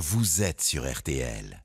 Vous êtes sur RTL.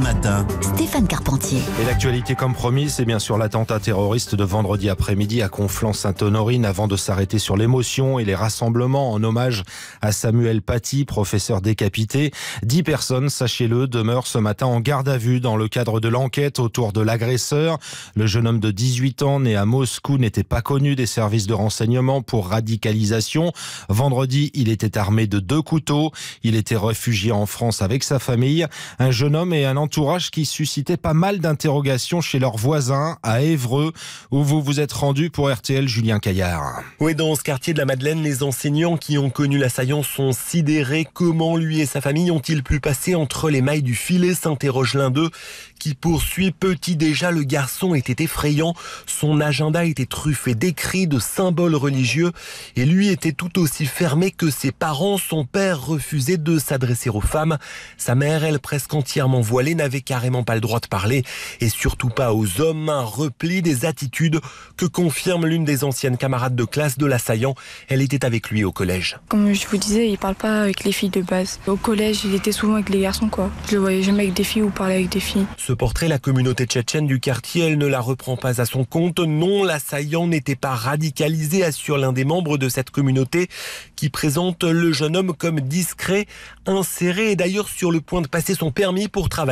Matin. Stéphane Carpentier. Et l'actualité comme promis, c'est bien sûr l'attentat terroriste de vendredi après-midi à Conflans-Sainte-Honorine avant de s'arrêter sur l'émotion et les rassemblements en hommage à Samuel Paty, professeur décapité. Dix personnes, sachez-le, demeurent ce matin en garde à vue dans le cadre de l'enquête autour de l'agresseur. Le jeune homme de 18 ans, né à Moscou, n'était pas connu des services de renseignement pour radicalisation. Vendredi, il était armé de deux couteaux. Il était réfugié en France avec sa famille. Un jeune homme est un entourage qui suscitait pas mal d'interrogations chez leurs voisins à Évreux, où vous vous êtes rendu pour RTL Julien Caillard. Oui, dans ce quartier de la Madeleine, les enseignants qui ont connu la sont sidérés. Comment lui et sa famille ont-ils pu passer entre les mailles du filet s'interroge l'un d'eux, qui poursuit petit déjà. Le garçon était effrayant. Son agenda était truffé d'écrits, de symboles religieux, et lui était tout aussi fermé que ses parents. Son père refusait de s'adresser aux femmes. Sa mère, elle, presque entièrement voilée, n'avait n'avait carrément pas le droit de parler, et surtout pas aux hommes, un repli des attitudes que confirme l'une des anciennes camarades de classe de l'assaillant. Elle était avec lui au collège. Comme je vous disais, il parle pas avec les filles de base. Au collège, il était souvent avec les garçons, quoi. Je le voyais jamais avec des filles ou parler avec des filles. Ce portrait, la communauté tchétchène du quartier, elle ne la reprend pas à son compte. Non, l'assaillant n'était pas radicalisé, assure l'un des membres de cette communauté qui présente le jeune homme comme discret, inséré et d'ailleurs sur le point de passer son permis pour travailler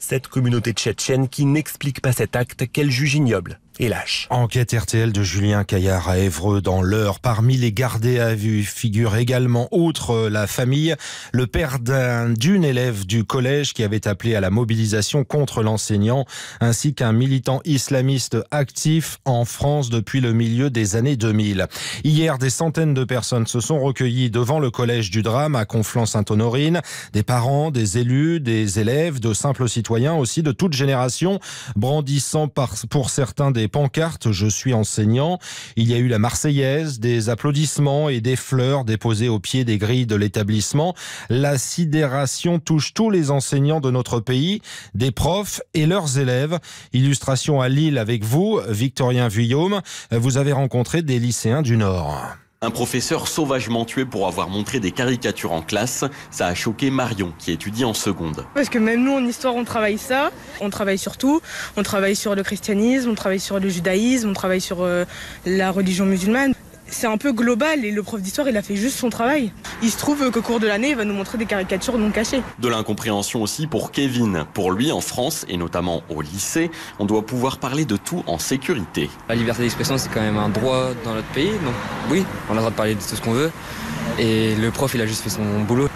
cette communauté tchétchène qui n'explique pas cet acte qu'elle juge ignoble et lâche. Enquête RTL de Julien Caillard à Évreux dans l'heure. Parmi les gardés à vue figure également, outre euh, la famille, le père d'une élève du collège qui avait appelé à la mobilisation contre l'enseignant, ainsi qu'un militant islamiste actif en France depuis le milieu des années 2000. Hier, des centaines de personnes se sont recueillies devant le collège du drame à Conflans-Sainte-Honorine, des parents, des élus, des élèves, de simples citoyens aussi de toute génération, brandissant par, pour certains des pancartes Je suis enseignant. Il y a eu la Marseillaise, des applaudissements et des fleurs déposées au pied des grilles de l'établissement. La sidération touche tous les enseignants de notre pays, des profs et leurs élèves. Illustration à Lille avec vous, Victorien Vuillaume. Vous avez rencontré des lycéens du Nord. Un professeur sauvagement tué pour avoir montré des caricatures en classe, ça a choqué Marion qui étudie en seconde. Parce que même nous en histoire on travaille ça, on travaille sur tout, on travaille sur le christianisme, on travaille sur le judaïsme, on travaille sur euh, la religion musulmane c'est un peu global et le prof d'histoire, il a fait juste son travail. Il se trouve qu'au cours de l'année, il va nous montrer des caricatures non cachées. De l'incompréhension aussi pour Kevin. Pour lui, en France, et notamment au lycée, on doit pouvoir parler de tout en sécurité. La liberté d'expression, c'est quand même un droit dans notre pays, donc oui, on a le droit de parler de tout ce qu'on veut. Et le prof, il a juste fait son boulot.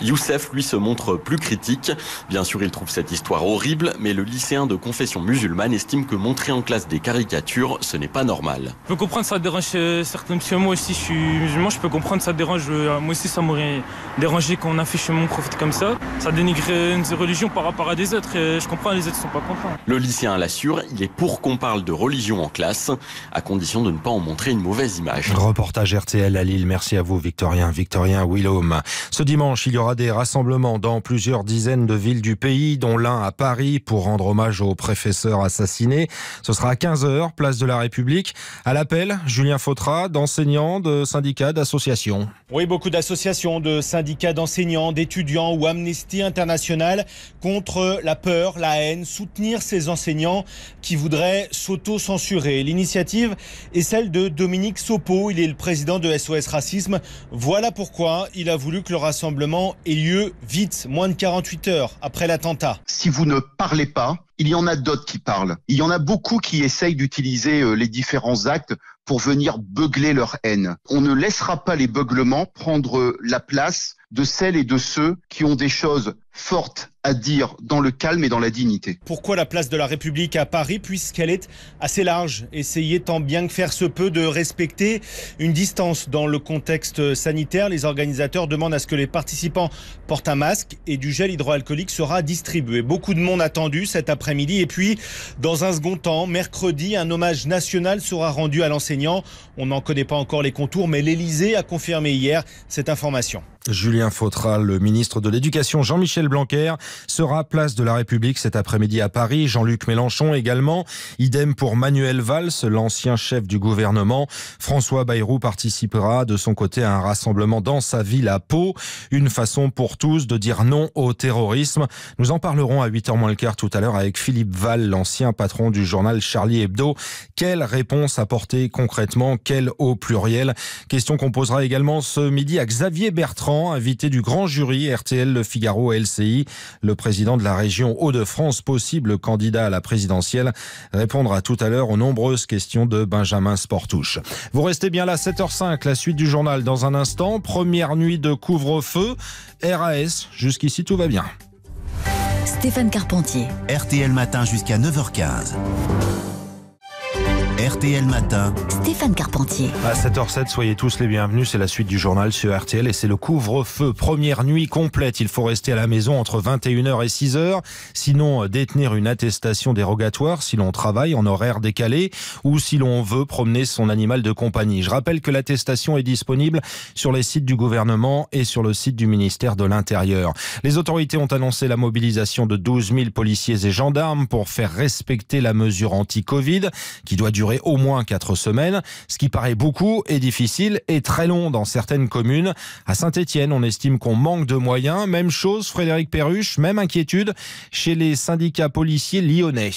Youssef, lui, se montre plus critique. Bien sûr, il trouve cette histoire horrible, mais le lycéen de confession musulmane estime que montrer en classe des caricatures, ce n'est pas normal. Je peux comprendre, ça dérange euh, certains Moi aussi, je suis musulman, je peux comprendre, ça dérange. Euh, moi aussi, ça m'aurait dérangé qu'on affiche mon prophète comme ça. Ça dénigre euh, une religion par rapport à des autres. Et je comprends, les autres ne sont pas contents. Le lycéen l'assure, il est pour qu'on parle de religion en classe, à condition de ne pas en montrer une mauvaise image. Reportage RTL à Lille. Merci à vous, Victorien. Victorien Willaume. Ce dimanche, il y aura des rassemblements dans plusieurs dizaines de villes du pays, dont l'un à Paris pour rendre hommage aux professeurs assassinés. Ce sera à 15h, place de la République. À l'appel, Julien Fautra, d'enseignants, de syndicats, d'associations. Oui, beaucoup d'associations, de syndicats d'enseignants, d'étudiants ou Amnesty International contre la peur, la haine, soutenir ces enseignants qui voudraient s'auto-censurer. L'initiative est celle de Dominique Sopo. Il est le président de SOS Racisme. Voilà pourquoi il a voulu que le rassemblement ait lieu vite, moins de 48 heures après l'attentat. Si vous ne parlez pas, il y en a d'autres qui parlent. Il y en a beaucoup qui essayent d'utiliser euh, les différents actes pour venir beugler leur haine. On ne laissera pas les beuglements prendre euh, la place de celles et de ceux qui ont des choses fortes à dire dans le calme et dans la dignité. Pourquoi la place de la République à Paris puisqu'elle est assez large Essayez tant bien que faire se peut de respecter une distance dans le contexte sanitaire. Les organisateurs demandent à ce que les participants portent un masque et du gel hydroalcoolique sera distribué. Beaucoup de monde attendu cet après-midi et puis dans un second temps, mercredi, un hommage national sera rendu à l'enseignant. On n'en connaît pas encore les contours mais l'Elysée a confirmé hier cette information. Julien Fautra, le ministre de l'Éducation Jean-Michel Blanquer, sera place de la République cet après-midi à Paris. Jean-Luc Mélenchon également. Idem pour Manuel Valls, l'ancien chef du gouvernement. François Bayrou participera de son côté à un rassemblement dans sa ville à Pau. Une façon pour tous de dire non au terrorisme. Nous en parlerons à 8h moins le quart tout à l'heure avec Philippe Val, l'ancien patron du journal Charlie Hebdo. Quelle réponse apporter concrètement Quelle au pluriel Question qu'on posera également ce midi à Xavier Bertrand invité du grand jury RTL Le Figaro LCI, le président de la région Hauts-de-France, possible candidat à la présidentielle, répondra tout à l'heure aux nombreuses questions de Benjamin Sportouche. Vous restez bien là, 7h05, la suite du journal dans un instant. Première nuit de couvre-feu, RAS, jusqu'ici tout va bien. Stéphane Carpentier. RTL Matin jusqu'à 9h15. RTL Matin. Stéphane Carpentier. À 7h07, soyez tous les bienvenus. C'est la suite du journal sur RTL et c'est le couvre-feu. Première nuit complète. Il faut rester à la maison entre 21h et 6h. Sinon, euh, détenir une attestation dérogatoire si l'on travaille en horaire décalé ou si l'on veut promener son animal de compagnie. Je rappelle que l'attestation est disponible sur les sites du gouvernement et sur le site du ministère de l'Intérieur. Les autorités ont annoncé la mobilisation de 12 000 policiers et gendarmes pour faire respecter la mesure anti-Covid qui doit durer au moins 4 semaines, ce qui paraît beaucoup et difficile et très long dans certaines communes. À saint etienne on estime qu'on manque de moyens. Même chose, Frédéric Perruche, même inquiétude chez les syndicats policiers lyonnais.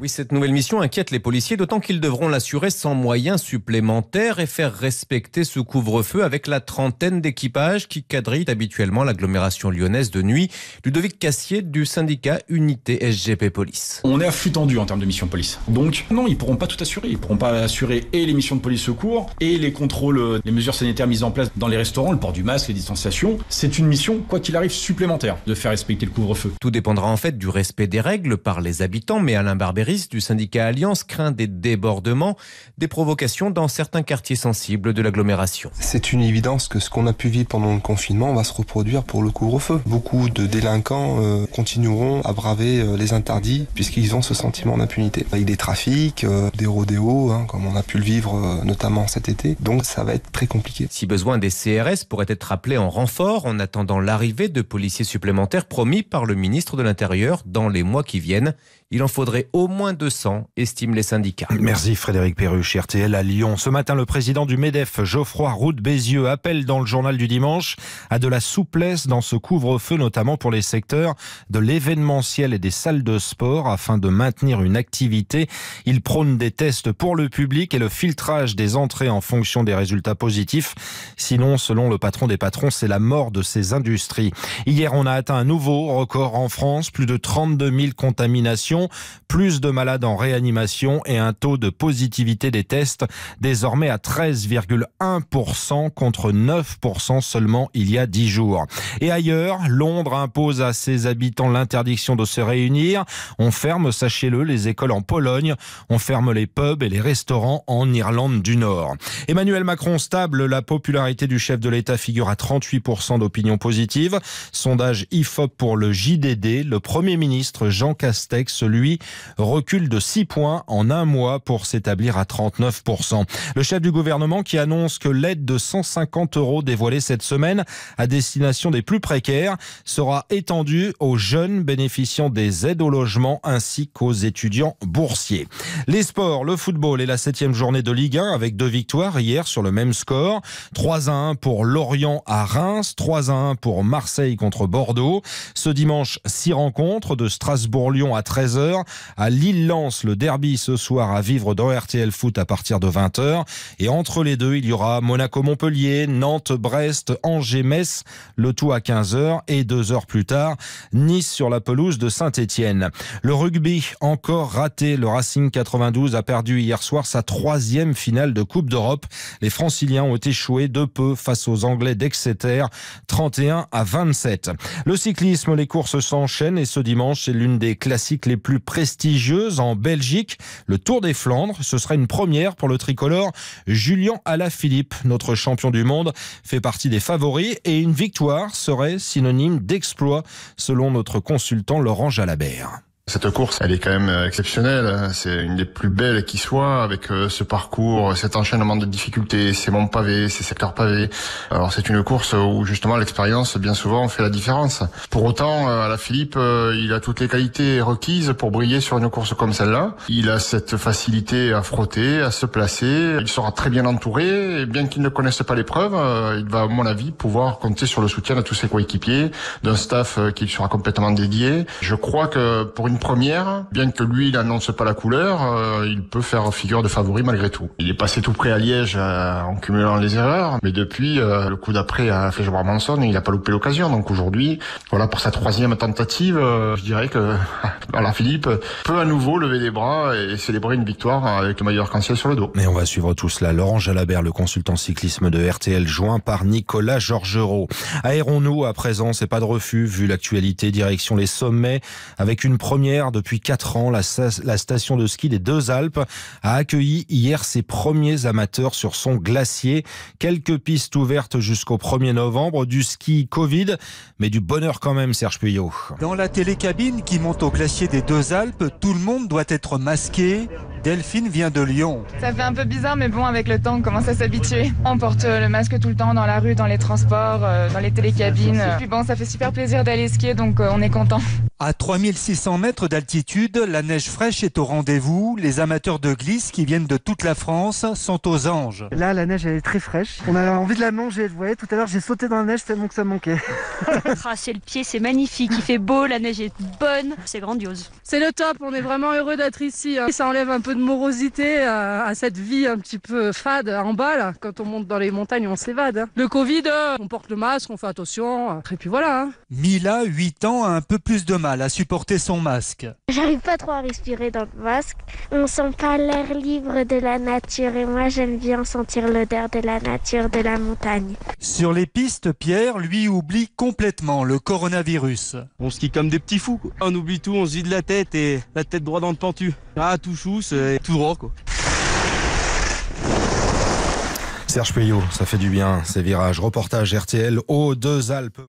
Oui, cette nouvelle mission inquiète les policiers, d'autant qu'ils devront l'assurer sans moyens supplémentaires et faire respecter ce couvre-feu avec la trentaine d'équipages qui quadrillent habituellement l'agglomération lyonnaise de nuit. Ludovic Cassier du syndicat Unité SGP Police. On est à flux tendu en termes de mission police. Donc, non, ils pourront pas tout assurer ils pourront pas assurer et les missions de police secours et les contrôles, euh, les mesures sanitaires mises en place dans les restaurants, le port du masque, les distanciations. C'est une mission, quoi qu'il arrive, supplémentaire de faire respecter le couvre-feu. Tout dépendra en fait du respect des règles par les habitants, mais Alain Barberis du syndicat Alliance craint des débordements, des provocations dans certains quartiers sensibles de l'agglomération. C'est une évidence que ce qu'on a pu vivre pendant le confinement va se reproduire pour le couvre-feu. Beaucoup de délinquants euh, continueront à braver euh, les interdits puisqu'ils ont ce sentiment d'impunité. Avec des trafics, des rodéos, Hein, comme on a pu le vivre euh, notamment cet été. Donc ça va être très compliqué. Si besoin, des CRS pourraient être appelés en renfort en attendant l'arrivée de policiers supplémentaires promis par le ministre de l'Intérieur dans les mois qui viennent. Il en faudrait au moins 200, estiment les syndicats. Merci Frédéric Perruche, RTL à Lyon. Ce matin, le président du MEDEF, Geoffroy Route-Bézieux, appelle dans le journal du dimanche à de la souplesse dans ce couvre-feu, notamment pour les secteurs de l'événementiel et des salles de sport, afin de maintenir une activité. Il prône des tests pour le public et le filtrage des entrées en fonction des résultats positifs. Sinon, selon le patron des patrons, c'est la mort de ces industries. Hier, on a atteint un nouveau record en France, plus de 32 000 contaminations plus de malades en réanimation et un taux de positivité des tests désormais à 13,1% contre 9% seulement il y a 10 jours. Et ailleurs, Londres impose à ses habitants l'interdiction de se réunir. On ferme, sachez-le, les écoles en Pologne, on ferme les pubs et les restaurants en Irlande du Nord. Emmanuel Macron stable, la popularité du chef de l'État figure à 38% d'opinion positive. Sondage IFOP pour le JDD, le Premier ministre Jean Castex lui, recule de 6 points en un mois pour s'établir à 39%. Le chef du gouvernement qui annonce que l'aide de 150 euros dévoilée cette semaine à destination des plus précaires sera étendue aux jeunes bénéficiant des aides au logement ainsi qu'aux étudiants boursiers. Les sports, le football et la septième journée de Ligue 1 avec deux victoires hier sur le même score. 3 à 1 pour Lorient à Reims, 3 1 pour Marseille contre Bordeaux. Ce dimanche, 6 rencontres de Strasbourg-Lyon à 13 à lille lance le derby ce soir à vivre dans RTL Foot à partir de 20h. Et entre les deux, il y aura Monaco-Montpellier, Nantes-Brest, Angers-Metz, le tout à 15h. Et deux heures plus tard, Nice sur la pelouse de Saint-Etienne. Le rugby, encore raté. Le Racing 92 a perdu hier soir sa troisième finale de Coupe d'Europe. Les Franciliens ont échoué de peu face aux Anglais d'Exeter, 31 à 27. Le cyclisme, les courses s'enchaînent et ce dimanche, c'est l'une des classiques les plus prestigieuses en Belgique, le Tour des Flandres. Ce serait une première pour le tricolore. Julien Alaphilippe, notre champion du monde, fait partie des favoris et une victoire serait synonyme d'exploit selon notre consultant Laurent Jalabert. Cette course, elle est quand même euh, exceptionnelle. Hein. C'est une des plus belles qui soit avec euh, ce parcours, cet enchaînement de difficultés, ces monts pavés, ces secteurs pavés. Alors c'est une course où justement l'expérience, bien souvent, fait la différence. Pour autant, euh, à la Philippe, il a toutes les qualités requises pour briller sur une course comme celle-là. Il a cette facilité à frotter, à se placer. Il sera très bien entouré. Et bien qu'il ne connaisse pas l'épreuve, il va, à mon avis, pouvoir compter sur le soutien de tous ses coéquipiers, d'un staff qui sera complètement dédié. Je crois que pour une une première, bien que lui il annonce pas la couleur, euh, il peut faire figure de favori malgré tout. Il est passé tout près à Liège euh, en cumulant les erreurs, mais depuis euh, le coup d'après à Flèche-Bar Manson, il n'a pas loupé l'occasion. Donc aujourd'hui, voilà pour sa troisième tentative, je dirais que alors Philippe peut à nouveau lever les bras et célébrer une victoire avec le meilleur arc sur le dos. Mais on va suivre tout cela. Laurent Jalabert, le consultant cyclisme de RTL, joint par Nicolas Georgerot. Aérons-nous à présent, c'est pas de refus vu l'actualité, direction les sommets avec une première depuis 4 ans. La, station de ski des Deux Alpes a accueilli hier ses premiers amateurs sur son glacier. Quelques pistes ouvertes jusqu'au 1er novembre, du ski Covid, mais du bonheur quand même, Serge Puyot. Dans la télécabine qui monte au glacier des Deux Alpes, tout le monde doit être masqué. Delphine vient de Lyon. Ça fait un peu bizarre, mais bon, avec le temps, on commence à s'habituer. On porte euh, le masque tout le temps dans la rue, dans les transports, euh, dans les télécabines. Puis bon, ça fait super plaisir d'aller skier, donc euh, on est content. À 3600 mètres d'altitude, la neige fraîche est au rendez-vous. Les amateurs de glisse qui viennent de toute la France sont aux anges. Là, la neige, elle est très fraîche. On a envie de la manger. Vous voyez, tout à l'heure, j'ai sauté dans la neige tellement que ça manquait. Ah, le pied, c'est magnifique. Il fait beau, la neige est bonne. C'est grandiose. C'est le top. On est vraiment heureux d'être ici. Hein. Ça enlève un peu de morosité à cette vie un petit peu fade en bas. Quand on monte dans les montagnes, on s'évade. Hein. Le Covid, euh, on porte le masque, on fait attention. Euh. Et puis voilà. Hein. Mila, 8 ans, a un peu plus de mal à supporter son masque. J'arrive pas trop à respirer dans le masque. On sent pas l'air libre de la nature et moi j'aime bien sentir l'odeur de la nature, de la montagne. Sur les pistes, Pierre, lui, oublie complètement le coronavirus. On skie comme des petits fous. On oublie tout, on se vide la tête et la tête droite dans le pentu. Ah, tout chou, c'est tout droit quoi. Serge Payot, ça fait du bien ces virages. Reportage RTL aux deux Alpes.